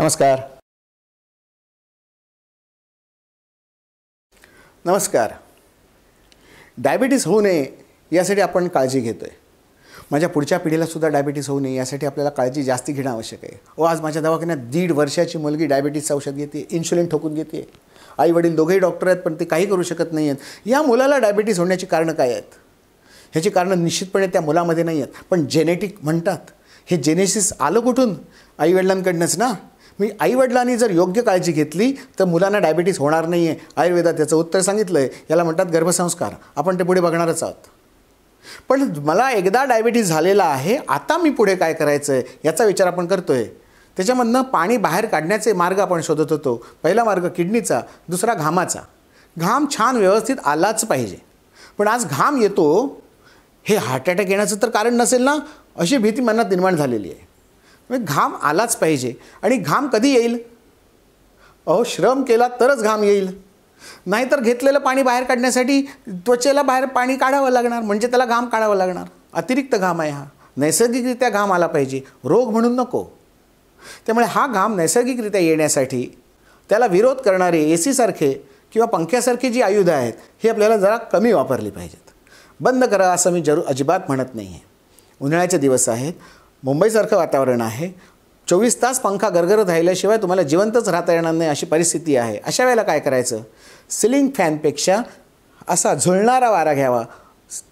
नमस्कार नमस्कार डायबिटीस होऊ नये यासाठी आपण काळजी घेतो आहे माझ्या पुढच्या पिढीलासुद्धा डायबिटीस होऊ नये यासाठी आपल्याला काळजी जास्त घेणं आवश्यक आहे व हो, आज माझ्या दवाखान्यात दीड वर्षाची मुलगी डायबिटीसचं औषध घेते इन्शुलिन ठोकून घेते आई वडील दोघेही डॉक्टर आहेत पण ते काही करू शकत नाही आहेत या मुलाला डायबिटीस होण्याची कारणं काय आहेत ह्याची कारणं निश्चितपणे त्या मुलामध्ये नाही आहेत पण जेनेटिक म्हणतात हे जेनेसिस आलं कुठून आईवडिलांकडनंच ना मी आईवडिलांनी जर योग्य काळजी घेतली तर मुलांना डायबिटीस होणार नाही आहे आयुर्वेदात त्याचं उत्तर सांगितलं आहे याला म्हणतात गर्भसंस्कार आपण ते पुढे बघणारच आहोत पण मला एकदा डायबिटीस झालेला आहे आता मी पुढे काय करायचं आहे याचा विचार आपण करतो आहे त्याच्यामधनं पाणी बाहेर काढण्याचे मार्ग आपण शोधत होतो पहिला मार्ग किडनीचा दुसरा घामाचा घाम छान व्यवस्थित आलाच पाहिजे पण आज घाम येतो हे हार्ट अटॅक येण्याचं तर कारण नसेल ना अशी भीती मनात निर्माण झालेली आहे म्हणजे घाम आलाच पाहिजे आणि घाम कधी येईल अहो श्रम केला तरच घाम येईल नाहीतर घेतलेलं पाणी बाहेर काढण्यासाठी त्वचेला बाहेर पाणी काढावं लागणार म्हणजे त्याला घाम काढावं लागणार अतिरिक्त घाम आहे हा नैसर्गिकरित्या घाम आला पाहिजे रोग म्हणून नको त्यामुळे हा घाम नैसर्गिकरित्या येण्यासाठी त्याला विरोध करणारे ए सीसारखे किंवा पंख्यासारखे जी आयुधं आहेत हे आपल्याला जरा कमी वापरली पाहिजेत बंद करा असं मी जरूर अजिबात म्हणत नाही आहे उन्हाळ्याचे दिवस आहेत मुंबईसारखं वातावरण आहे चोवीस तास पंखा गरगर राहिल्याशिवाय तुम्हाला जिवंतच राहता येणार नाही अशी परिस्थिती आहे अशा वेळेला काय करायचं सिलिंग फॅनपेक्षा असा झुळणारा वारा घ्यावा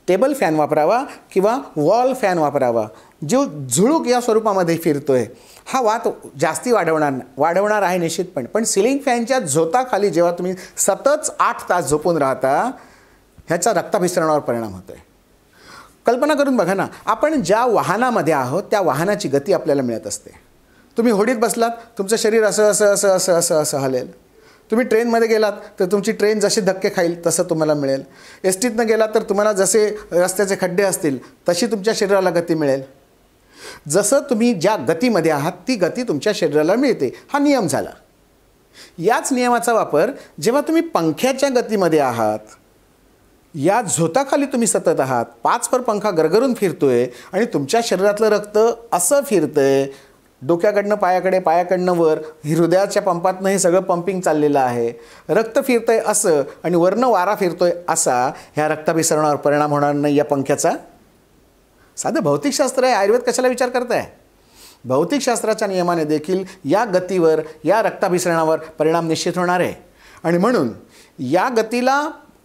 टेबल फॅन वापरावा किंवा वॉल फॅन वापरावा जो झुळूक या स्वरूपामध्ये फिरतो आहे हा वात जास्ती वाढवणार वाढवणार आहे निश्चितपणे पण सिलिंग फॅनच्या झोताखाली जेव्हा तुम्ही सतत आठ तास झोपून राहता ह्याचा रक्ताभिसरणावर परिणाम होतो आहे कल्पना करून बघा ना आपण ज्या वाहनामध्ये आहोत त्या वाहनाची गती आपल्याला मिळत असते तुम्ही होडीत बसलात तुमचं शरीर असं असं असं असं असं असं हलेल तुम्ही ट्रेनमध्ये गेलात तर तुमची ट्रेन जसे धक्के खाईल तसं तुम्हाला मिळेल एस टीतनं गेलात तर तुम्हाला जसे रस्त्याचे खड्डे असतील तशी तुमच्या शरीराला गती मिळेल जसं तुम्ही ज्या गतीमध्ये आहात ती गती तुमच्या शरीराला मिळते हा नियम झाला याच नियमाचा वापर जेव्हा तुम्ही पंख्याच्या गतीमध्ये आहात या झोताखाली तुम्ही सतत आहात पाचपर पंखा गरगरून फिरतोय आणि तुमच्या शरीरातलं रक्त असं फिरतंय डोक्याकडनं पायाकडे पायाकडनं वर हृदयाच्या पंपातनं हे सगळं पंपिंग चाललेलं आहे रक्त फिरतंय असं आणि वरनं वारा फिरतोय असा ह्या रक्ताभिसरणावर परिणाम होणार नाही या पंख्याचा साधं भौतिकशास्त्र आहे आयुर्वेद कशाला विचार करताय भौतिकशास्त्राच्या नियमाने देखील या गतीवर या रक्ताभिसरणावर परिणाम निश्चित होणार आहे आणि म्हणून या गतीला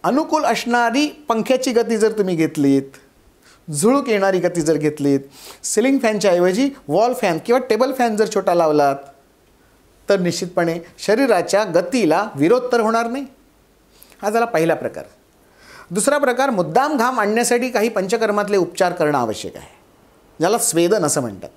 अनुकूल असणारी पंख्याची गती जर तुम्ही घेतलीत झुळूक येणारी गती जर घेतलीत सिलिंग फॅनच्या ऐवजी वॉल फॅन किंवा टेबल फॅन जर छोटा लावलात तर निश्चितपणे शरीराच्या गतीला विरोध तर होणार नाही हा झाला पहिला प्रकार दुसरा प्रकार मुद्दाम घाम आणण्यासाठी काही पंचकर्मातले उपचार करणं आवश्यक आहे ज्याला स्वेदन असं म्हणतात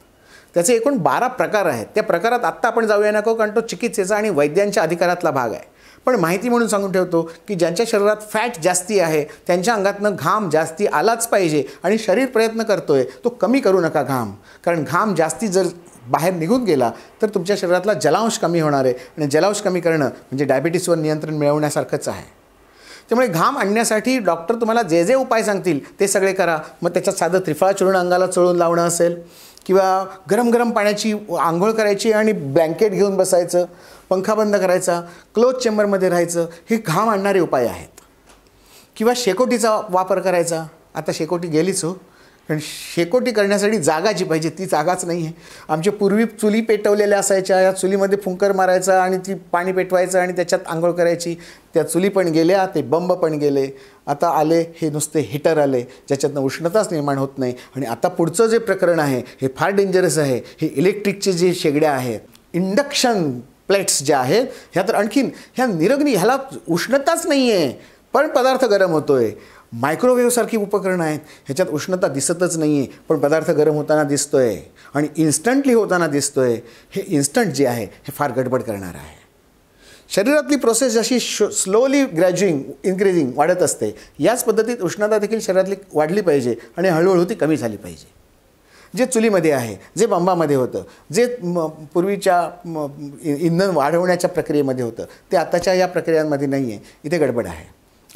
त्याचे एकूण बारा प्रकार आहेत त्या प्रकारात आत्ता आपण जाऊया नको कारण तो चिकित्सेचा आणि वैद्यांच्या अधिकारातला भाग आहे पण माहिती म्हणून सांगून ठेवतो की ज्यांच्या शरीरात फॅट जास्ती आहे त्यांच्या अंगातनं घाम जास्ती आलाच पाहिजे आणि शरीर प्रयत्न करतो आहे तो कमी करू नका घाम कारण घाम जास्ती जर बाहेर निघून गेला तर तुमच्या शरीरातला जलांश कमी होणार आहे आणि जलांश कमी करणं म्हणजे डायबिटीसवर नियंत्रण मिळवण्यासारखंच आहे त्यामुळे घाम आणण्यासाठी डॉक्टर तुम्हाला जे जे उपाय सांगतील ते सगळे करा मग त्याच्यात साधं त्रिफळा चूर्ण अंगाला चळून लावणं असेल किंवा गरम गरम पाण्याची आंघोळ करायची आणि ब्लँकेट घेऊन बसायचं पंखा बंद करायचा क्लोज चेंबरमध्ये राहायचं हे घाम आणणारे उपाय आहेत किंवा शेकोटीचा वापर करायचा आता शेकोटी गेलीच हो कारण शेकोटी करण्यासाठी जागा जी पाहिजे ती जागाच नाही आहे आमच्या पूर्वी चुली पेटवलेल्या असायच्या या चुलीमध्ये फुंकर मारायचा आणि ती पाणी पेटवायचं आणि त्याच्यात आंघोळ करायची त्या चुली पण गेल्या ते बंब पण गेले आता आले हे नुसते हिटर आले ज्याच्यातनं उष्णताच निर्माण होत नाही आणि आता पुढचं जे प्रकरण आहे हे फार डेंजरस आहे हे इलेक्ट्रिकचे जे शेगड्या आहेत इंडक्शन प्लेट्स ज्या आहेत ह्या तर आणखीन ह्या निरग्नी ह्याला उष्णताच नाही आहे पण पदार्थ गरम होतो आहे मायक्रोवेव्हसारखी उपकरणं आहेत ह्याच्यात उष्णता दिसतच नाही आहे पण पदार्थ गरम होताना दिसतो आहे आणि इन्स्टंटली होताना दिसतो आहे हे इन्स्टंट जे आहे हे फार गडबड करणारं आहे शरीरातली प्रोसेस जशी शो स्लोली ग्रॅज्युईंग इन्क्रीजिंग वाढत असते याच पद्धतीत उष्णता देखील शरीरातली वाढली पाहिजे आणि हळूहळू ती कमी झाली पाहिजे जे चुलीमध्ये आहे जे बंबामध्ये होतं जे म पूर्वीच्या इंधन वाढवण्याच्या प्रक्रियेमध्ये होतं ते आताच्या या प्रक्रियांमध्ये नाही आहे इथे गडबड आहे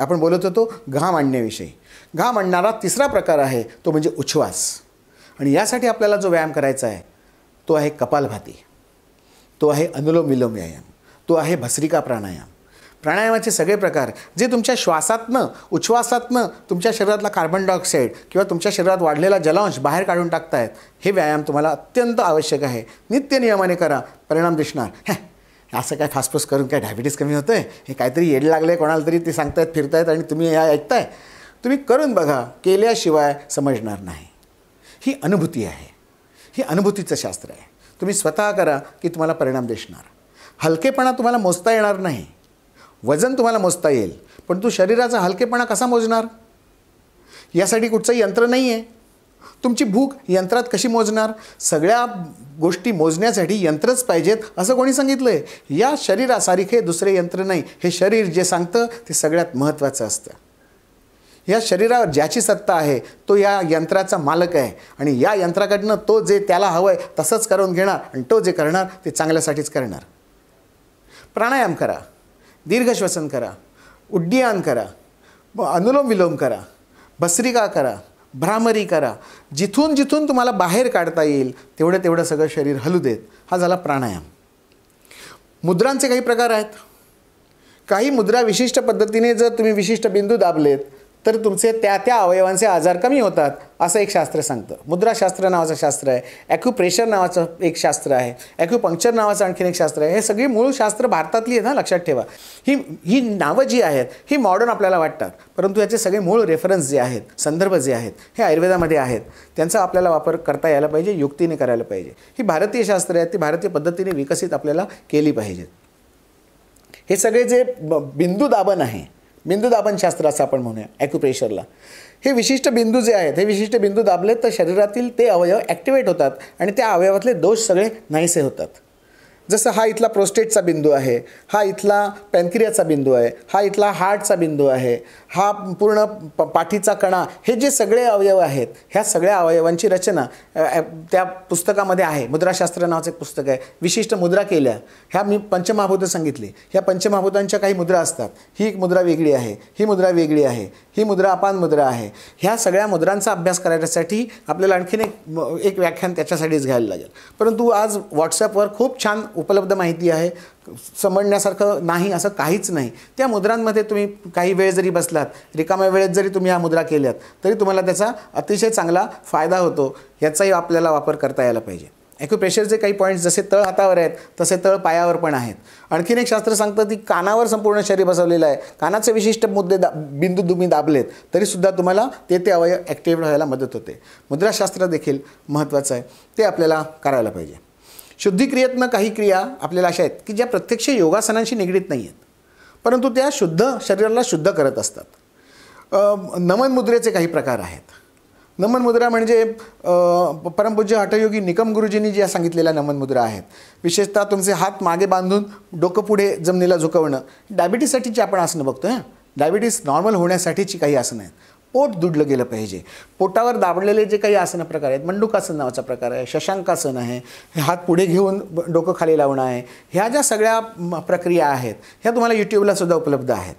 आपण बोलत होतो घाम आणण्याविषयी घाम आणणारा तिसरा प्रकार आहे तो म्हणजे उच्छ्वास आणि यासाठी आपल्याला जो व्यायाम करायचा आहे तो आहे कपालभाती तो आहे अनुलोम विलोम व्यायाम तो आहे भसरिका प्राणायाम प्राणायामाचे सगळे प्रकार जे तुमच्या श्वासातनं उच्छ्वासातनं तुमच्या शरीरातला कार्बन डायऑक्साईड किंवा तुमच्या शरीरात वाढलेला जलांश बाहेर काढून टाकतायत हे व्यायाम तुम्हाला अत्यंत आवश्यक आहे नित्य नियमाने करा परिणाम दिसणार हॅ असं काय फासफूस करून काय डायबिटीस कमी होतं आहे हे काहीतरी येड लागलं आहे कोणाला तरी ते सांगतायत फिरतायत आणि तुम्ही हे ऐकताय तुम्ही करून बघा केल्याशिवाय समजणार नाही ही अनुभूती आहे ही अनुभूतीचं शास्त्र आहे तुम्ही स्वतः करा की तुम्हाला परिणाम दिसणार हलकेपणा तुम्हाला मोजता येणार नाही वजन तुम्हाला मोजता येईल पण तू शरीराचा हलकेपणा कसा मोजणार यासाठी कुठचं यंत्र नाही आहे तुमची भूक यंत्रात कशी मोजणार सगळ्या गोष्टी मोजण्यासाठी यंत्रच पाहिजेत असं कोणी सांगितलं आहे या शरीरासारखे दुसरे यंत्र नाही हे शरीर जे सांगतं ते सगळ्यात महत्त्वाचं असतं या शरीरावर ज्याची सत्ता आहे तो या यंत्राचा मालक आहे आणि या यंत्राकडनं तो जे त्याला हवं आहे तसंच करून घेणार आणि तो जे करणार ते चांगल्यासाठीच करणार प्राणायाम करा दीर्घश्वसन करा उड्डियान करा अनुलोम विलोम करा भस्रिका करा भ्रामरी करा जिथून जिथून तुम्हाला बाहेर काढता येईल तेवढं तेवढं सगळं शरीर हलू देत हा झाला प्राणायाम मुद्रांचे काही प्रकार आहेत काही मुद्रा विशिष्ट पद्धतीने जर तुम्ही विशिष्ट बिंदू दाबलेत तर तुमचे त्या त्या अवयवांचे आजार कमी होतात असं एक शास्त्र सांगतं मुद्राशास्त्र नावाचं शास्त्र आहे ॲक्युप्रेशर नावाचं एक शास्त्र आहे ॲक्युपंक्चर नावाचं आणखीन एक शास्त्र आहे हे सगळी मूळ शास्त्र भारतातली आहेत ना लक्षात ठेवा ही ही नावं जी आहेत ही मॉडर्न आपल्याला वाटतात परंतु याचे सगळे मूळ रेफरन्स जे आहेत संदर्भ जे आहेत हे आयुर्वेदामध्ये आहेत त्यांचा आपल्याला वापर करता यायला पाहिजे युक्तीने करायला पाहिजे ही भारतीय शास्त्र आहेत ती भारतीय पद्धतीने विकसित आपल्याला केली पाहिजेत हे सगळे जे बिंदू दाबन आहे बिंदू दाबनशास्त्र असं आपण म्हणूया ॲक्युप्रेशरला हे विशिष्ट बिंदू जे आहेत हे विशिष्ट बिंदू दाबले तर शरीरातील ते अवयव ॲक्टिवेट होतात आणि त्या अवयवातले दोष सगळे नाहीसे होतात जसं हा इथला प्रोस्टेटचा बिंदू आहे हा इथला पॅनक्रियाचा बिंदू आहे हा इथला हार्टचा बिंदू आहे हा पूर्ण प पाठीचा कणा हे जे सगळे अवयव आहेत ह्या सगळ्या अवयवांची रचना त्या पुस्तकामध्ये आहे मुद्राशास्त्र नावाचं एक पुस्तक आहे विशिष्ट मुद्रा केल्या ह्या मी पंचमहाभूतं सांगितली ह्या पंचमहाभूतांच्या काही मुद्रा असतात ही एक मुद्रा वेगळी आहे ही मुद्रा वेगळी आहे ही मुद्रा अपान मुद्रा आहे ह्या सगळ्या मुद्रांचा अभ्यास करायसाठी आपल्याला आणखीन एक एक व्याख्यान त्याच्यासाठीच घ्यायला लागेल परंतु आज व्हॉट्सॲपवर खूप छान उपलब्ध माहिती आहे समजण्यासारखं नाही असं काहीच नाही त्या मुद्रांमध्ये तुम्ही काही वेळ जरी बसलात रिकाम्या वेळेत जरी तुम्ही या मुद्रा केल्यात तरी तुम्हाला त्याचा अतिशय चांगला फायदा होतो याचाही आपल्याला वापर करता यायला पाहिजे ॲक्युप्रेशरचे काही पॉईंट्स जसे तळ हातावर आहेत तसे तळ पायावर पण आहेत आणखीन एक शास्त्र सांगतं की कानावर संपूर्ण शरीर बसवलेलं आहे कानाचे विशिष्ट मुद्दे दा बिंदू तुम्ही दाबलेत तरीसुद्धा तुम्हाला ते ते अवयव ॲक्टिव्ह व्हायला मदत होते मुद्राशास्त्र देखील महत्त्वाचं आहे ते आपल्याला करायला पाहिजे शुद्धिक्रियेतनं काही क्रिया आपल्याला अशा आहेत की ज्या प्रत्यक्ष योगासनांशी निगडीत नाही आहेत परंतु त्या शुद्ध शरीराला शुद्ध करत असतात नमन मुद्रेचे काही प्रकार आहेत नमन मुद्रा म्हणजे परमपूज्य हठयोगी निकम गुरुजींनी ज्या सांगितलेल्या नमन मुद्रा आहेत विशेषतः तुमचे हात मागे बांधून डोकं पुढे जमिनीला झुकवणं डायबिटीजसाठीची आपण आसनं बघतो हां डायबिटीस नॉर्मल होण्यासाठीची काही आसनं आहेत पोट दुडलं गेलं पाहिजे पोटावर दाबलेले जे काही आसन प्रकार आहेत मंडुकासन नावाचा प्रकार आहे शशांकासन आहे हात पुढे घेऊन डोकं खाली लावणं आहे ह्या ज्या सगळ्या प्रक्रिया आहेत ह्या तुम्हाला यूट्यूबला सुद्धा उपलब्ध आहेत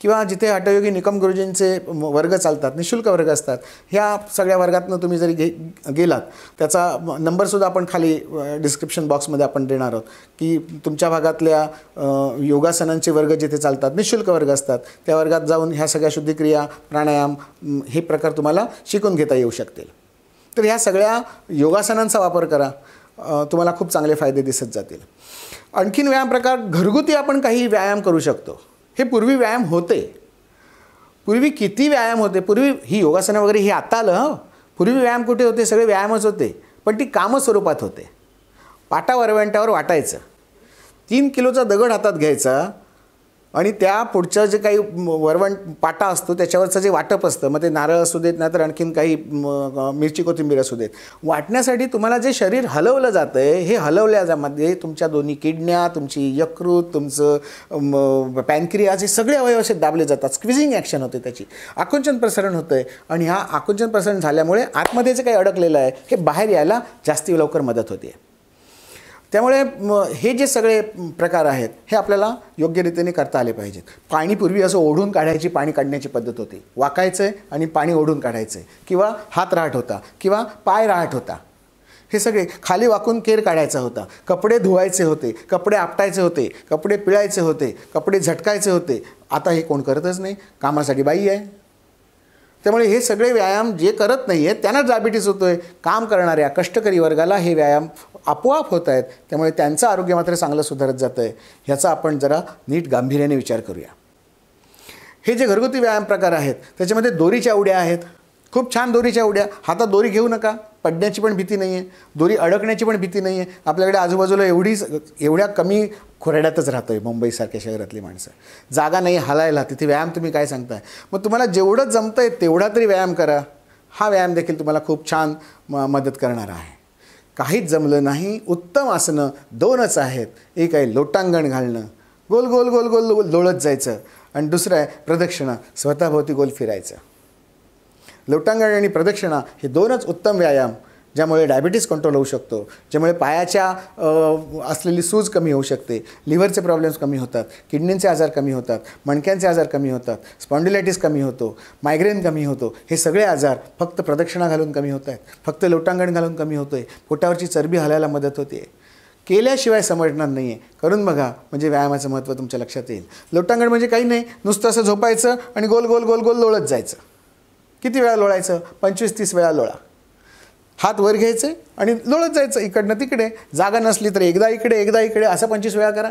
किंवा जिथे हटयोगी निकम गुरुजींचे वर्ग चालतात निशुल्क वर्ग असतात ह्या सगळ्या वर्गातनं तुम्ही जरी घे गेलात त्याचा नंबरसुद्धा आपण खाली डिस्क्रिप्शन बॉक्समध्ये आपण देणार आहोत की तुमच्या भागातल्या योगासनांचे वर्ग जिथे चालतात निशुल्क वर्ग असतात त्या वर्गात जाऊन ह्या सगळ्या शुद्धिक्रिया प्राणायाम हे प्रकार तुम्हाला शिकून घेता येऊ शकतील तर ह्या सगळ्या योगासनांचा वापर करा तुम्हाला खूप चांगले फायदे दिसत जातील आणखीन व्यायाम प्रकार घरगुती आपण काही व्यायाम करू शकतो हे पूर्वी व्यायाम होते पूर्वी किती व्यायाम होते पूर्वी ही योगासनं वगैरे हे आता आलं हं पूर्वी व्यायाम कुठे होते सगळे व्यायामच होते पण ती कामस्वरूपात होते पाटा वरवंट्यावर वाटायचं तीन किलोचा दगड हातात घ्यायचा आणि त्या पुढचं जे काही वरवण पाटा असतो त्याच्यावरचं जे वाटप असतं मग ते नारळ असू देत नाहीतर आणखीन काही मिरची कोथिंबीर असू देत वाटण्यासाठी तुम्हाला जे शरीर हलवलं जातं आहे हे हलवल्यामध्ये तुमच्या दोन्ही किडण्या तुमची यकृत तुमचं पॅनक्रियाज जे सगळे अवयव असे दाबले जातात स्क्विझिंग ॲक्शन होते त्याची आकुंचन प्रसरण होतं आहे आणि ह्या आकुंचन प्रसरण झाल्यामुळे आतमध्ये जे काही अडकलेलं आहे हे बाहेर यायला जास्ती लवकर मदत होते त्यामुळे हे जे सगळे प्रकार आहेत हे आपल्याला योग्यरीतीने करता आले पाहिजेत पाणीपूर्वी असं ओढून काढायची पाणी काढण्याची पद्धत होती वाकायचं आहे आणि पाणी ओढून काढायचं आहे किंवा हात राहट होता किंवा पाय राहट होता हे सगळे खाली वाकून केर काढायचा होता कपडे धुवायचे होते कपडे आपटायचे होते कपडे पिळायचे होते कपडे झटकायचे होते आता हे कोण करतच नाही कामासाठी बाई आहे त्यामुळे हे सगळे व्यायाम जे करत नाही आहेत त्यांना डायबिटीस होतो आहे काम करणाऱ्या कष्टकरी वर्गाला हे व्यायाम आपोआप होत आहेत त्यामुळे त्यांचं आरोग्य मात्र चांगलं सुधारत जातं आहे ह्याचा आपण जरा नीट गांभीर्याने विचार करूया हे जे घरगुती व्यायाम प्रकार आहेत त्याच्यामध्ये दोरीच्या उड्या आहेत खूप छान दोरीच्या उड्या हातात दोरी घेऊ नका पडण्याची पण भीती नाही आहे दोरी अडकण्याची पण भीती नाही आहे आपल्याकडे आजूबाजूला एवढीच एवढ्या कमी खोऱ्याड्यातच राहतो आहे मुंबईसारख्या शहरातली माणसं जागा नाही हलायला तिथे व्यायाम तुम्ही काय सांगताय मग तुम्हाला जेवढं जमतं आहे तेवढा तरी व्यायाम करा हा व्यायाम देखील तुम्हाला खूप छान म मदत करणारा आहे काहीच जमलं नाही उत्तम आसनं दोनच आहेत एक आहे लोटांगण घालणं गोल गोल गोल गोल लोळत जायचं आणि दुसरं आहे प्रदक्षिणा स्वतःभोवती गोल फिरायचं लोटांगण आणि प्रदक्षिणा हे दोनच उत्तम व्यायाम ज्यामुळे डायबिटीज कंट्रोल होऊ शकतो ज्यामुळे पायाच्या असलेली सूज कमी होऊ शकते लिव्हरचे प्रॉब्लेम्स कमी होतात किडनींचे आजार कमी होतात मणक्यांचे आजार कमी होतात स्पॉन्डिलायटीस कमी होतो मायग्रेन कमी होतो हे सगळे आजार फक्त प्रदक्षिणा घालून कमी होत आहेत फक्त लोटांगण घालून कमी होतो आहे पोटावरची चरबी हलायला मदत होते केल्याशिवाय समजणार नाही आहे करून बघा म्हणजे व्यायामाचं महत्त्व तुमच्या लक्षात येईल लोटांगण म्हणजे काही नाही नुसतं असं झोपायचं आणि गोल गोल गोल गोल लोळत जायचं किती वेळा लोळायचं पंचवीस तीस वेळा लोळा हात वर घ्यायचे आणि लोळत जायचं इकडनं तिकडे जागा नसली तर एकदा इकडे एकदा इकडे असं पंचवीस वेळा करा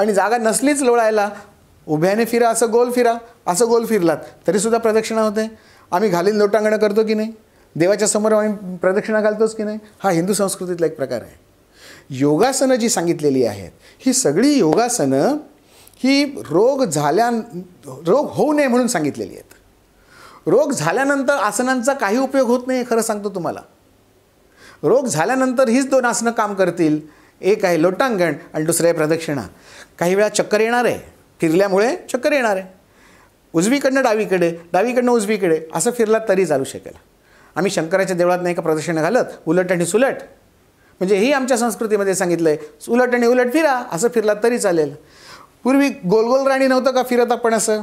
आणि जागा नसलीच लोळायला उभ्याने फिरा असं गोल फिरा असं गोल फिरलात तरीसुद्धा प्रदक्षिणा होते आम्ही घालील लोटांगणं करतो की नाही देवाच्या समोर आम्ही प्रदक्षिणा घालतोच की नाही हा हिंदू संस्कृतीतला एक प्रकार आहे योगासनं जी सांगितलेली आहेत ही सगळी योगासनं ही रोग झाल्या रोग होऊ नये म्हणून सांगितलेली आहेत रोग झाल्यानंतर आसनांचा काही उपयोग होत नाही खरं सांगतो तुम्हाला रोग झाल्यानंतर हीच दोन आसनं काम करतील एक आहे लोटांगण आणि दुसरं आहे प्रदक्षिणा काही वेळा चक्कर येणार आहे फिरल्यामुळे चक्कर येणार आहे उजवीकडनं डावीकडे डावीकडनं उजवीकडे असं फिरला तरी चालू शकेल आम्ही शंकराच्या देवळात नाही का प्रदक्षिणा घालत उलट आणि सुलट म्हणजे ही आमच्या संस्कृतीमध्ये सांगितलं आहे उलट आणि उलट फिरा असं फिरला तरी चालेल पूर्वी गोलगोल राणी नव्हतं का फिरत आपण असं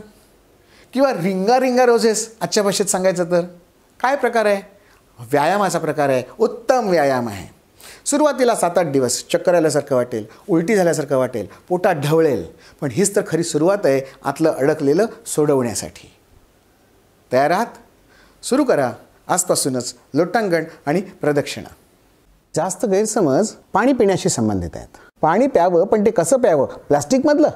किंवा रिंगा रिंगा रोजेस आजच्या भाषेत सांगायचं तर काय प्रकार आहे व्यायामाचा प्रकार आहे उत्तम व्यायाम आहे सुरुवातीला सात आठ दिवस चक्कर आल्यासारखं वाटेल उलटी झाल्यासारखं वाटेल पोटात ढवळेल पण हीच तर खरी सुरुवात आहे आतलं अडकलेलं सोडवण्यासाठी तयार आहात सुरू करा आजपासूनच लोटांगण आणि प्रदक्षिणा जास्त गैरसमज पाणी पिण्याशी संबंधित आहेत पाणी प्यावं पण ते कसं प्यावं प्लॅस्टिकमधलं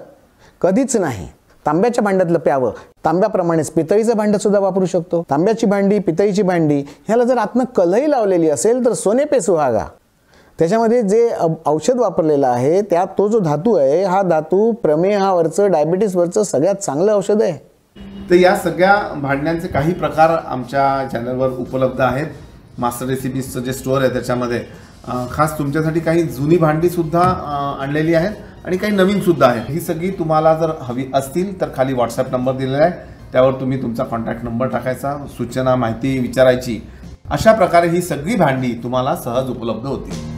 कधीच नाही तांब्याच्या भांड्यातलं प्यावं तांब्याप्रमाणेच पितळीचं भांडं सुद्धा वापरू शकतो तांब्याची भांडी पितळीची भांडी ह्याला जर आतनं कलही लावलेली असेल तर सोने पे सुहागा त्याच्यामध्ये जे औषध वापरलेलं आहे त्यात तो जो धातू आहे हा धातू प्रमेहावरचं डायबिटीसवरचं सगळ्यात चांगलं औषध आहे तर या सगळ्या भांड्यांचे काही प्रकार आमच्या चॅनलवर उपलब्ध आहेत मास्टर रेसिपीजचं जे स्टोअर आहे त्याच्यामध्ये खास तुमच्यासाठी काही जुनी भांडीसुद्धा आणलेली आहेत आणि काही नवीनसुद्धा आहे ही सगळी तुम्हाला जर हवी असतील तर खाली व्हॉट्सअप नंबर दिलेला आहे त्यावर तुम्ही तुमचा कॉन्टॅक्ट नंबर टाकायचा सूचना माहिती विचारायची अशा प्रकारे ही सगळी भांडी तुम्हाला सहज उपलब्ध होतील